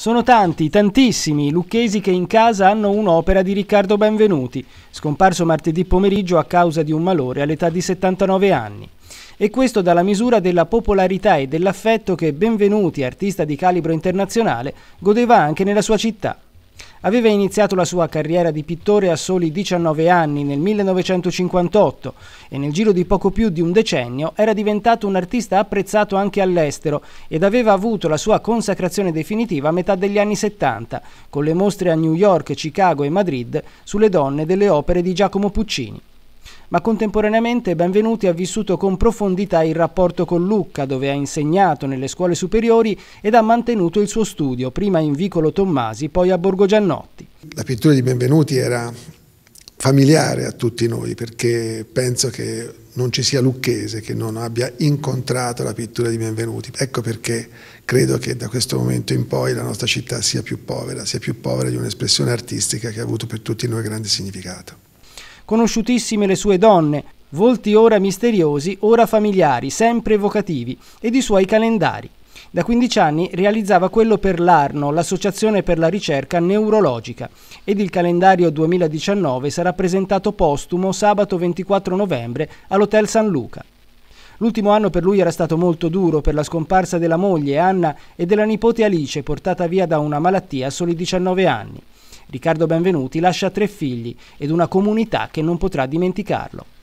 Sono tanti, tantissimi i lucchesi che in casa hanno un'opera di Riccardo Benvenuti, scomparso martedì pomeriggio a causa di un malore all'età di 79 anni. E questo dalla misura della popolarità e dell'affetto che Benvenuti, artista di calibro internazionale, godeva anche nella sua città. Aveva iniziato la sua carriera di pittore a soli 19 anni nel 1958 e nel giro di poco più di un decennio era diventato un artista apprezzato anche all'estero ed aveva avuto la sua consacrazione definitiva a metà degli anni 70 con le mostre a New York, Chicago e Madrid sulle donne delle opere di Giacomo Puccini ma contemporaneamente Benvenuti ha vissuto con profondità il rapporto con Lucca, dove ha insegnato nelle scuole superiori ed ha mantenuto il suo studio, prima in Vicolo Tommasi, poi a Borgo Giannotti. La pittura di Benvenuti era familiare a tutti noi, perché penso che non ci sia lucchese che non abbia incontrato la pittura di Benvenuti. Ecco perché credo che da questo momento in poi la nostra città sia più povera, sia più povera di un'espressione artistica che ha avuto per tutti noi grande significato conosciutissime le sue donne, volti ora misteriosi, ora familiari, sempre evocativi, ed i suoi calendari. Da 15 anni realizzava quello per l'ARNO, l'Associazione per la ricerca neurologica, ed il calendario 2019 sarà presentato postumo sabato 24 novembre all'Hotel San Luca. L'ultimo anno per lui era stato molto duro per la scomparsa della moglie Anna e della nipote Alice, portata via da una malattia a soli 19 anni. Riccardo Benvenuti lascia tre figli ed una comunità che non potrà dimenticarlo.